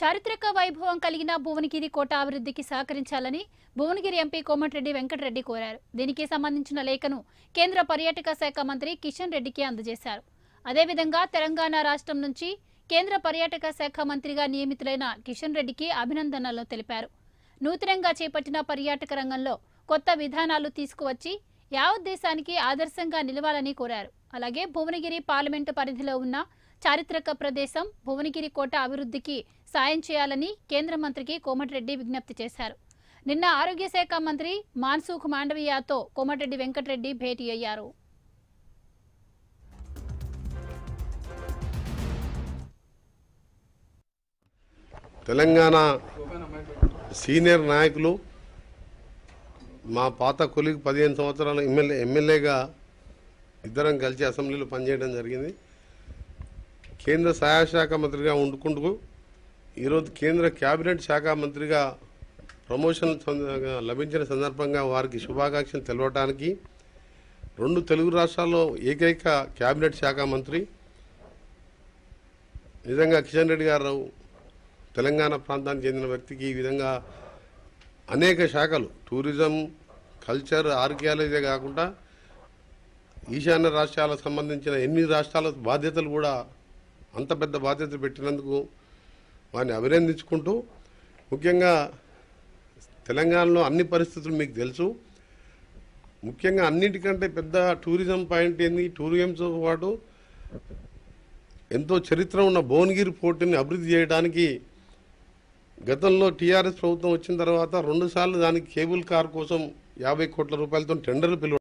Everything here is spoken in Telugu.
చారిత్రక వైభవం కలిగిన భువనగిరి కోట అభివృద్ధికి సహకరించాలని భువనగిరి ఎంపీ కోమటిరెడ్డి వెంకటరెడ్డి కోరారు దీనికి సంబంధించిన లేఖను కేంద్ర పర్యాటక శాఖ మంత్రి కిషన్ రెడ్డికి అందజేశారు అదేవిధంగా తెలంగాణ రాష్ట్రం నుంచి కేంద్ర పర్యాటక శాఖ మంత్రిగా నియమితులైన కిషన్ రెడ్డికి అభినందనలు తెలిపారు నూతనంగా చేపట్టిన పర్యాటక రంగంలో కొత్త విధానాలు తీసుకువచ్చి యావత్ దేశానికి ఆదర్శంగా నిలవాలని కోరారు అలాగే భువనగిరి పార్లమెంటు పరిధిలో ఉన్న చారిత్రక ప్రదేశం భువనగిరి కోట అభివృద్ధికి సాయం చేయాలని కేంద్ర మంత్రికి కోమటిరెడ్డి విజ్ఞప్తి చేశారు నిన్న ఆరోగ్య శాఖ మంత్రి మాన్సుఖ్ మాండవీయాతో కోమటిరెడ్డి వెంకటరెడ్డి భేటీ అయ్యారు తెలంగాణ సీనియర్ నాయకులు మా పాత కొలికి పదిహేను సంవత్సరాలు ఎమ్మెల్యే ఎమ్మెల్యేగా ఇద్దరం కలిసి అసెంబ్లీలో పనిచేయడం జరిగింది కేంద్ర సహాయ శాఖ మంత్రిగా ఉండుకుంటూ ఈరోజు కేంద్ర క్యాబినెట్ శాఖ మంత్రిగా ప్రమోషన్ లభించిన సందర్భంగా వారికి శుభాకాంక్షలు తెలవటానికి రెండు తెలుగు రాష్ట్రాల్లో ఏకైక క్యాబినెట్ శాఖ మంత్రి నిజంగా కిషన్ రెడ్డి గారు తెలంగాణ ప్రాంతానికి చెందిన వ్యక్తికి ఈ విధంగా అనేక శాఖలు టూరిజం కల్చర్ ఆర్కియాలజీ కాకుండా ఈశాన్య రాష్ట్రాలకు సంబంధించిన ఎన్ని రాష్ట్రాల బాధ్యతలు కూడా అంత పెద్ద బాధ్యత పెట్టినందుకు వారిని అభినందించుకుంటూ ముఖ్యంగా తెలంగాణలో అన్ని పరిస్థితులు మీకు తెలుసు ముఖ్యంగా అన్నిటికంటే పెద్ద టూరిజం పాయింట్ ఏంది టూరిజంతో పాటు ఎంతో చరిత్ర ఉన్న భువనగిరి పోర్టుని అభివృద్ధి చేయడానికి గతంలో టీఆర్ఎస్ ప్రభుత్వం వచ్చిన తర్వాత రెండుసార్లు దానికి కేబుల్ కార్ కోసం యాభై కోట్ల రూపాయలతో టెండర్లు పిలువ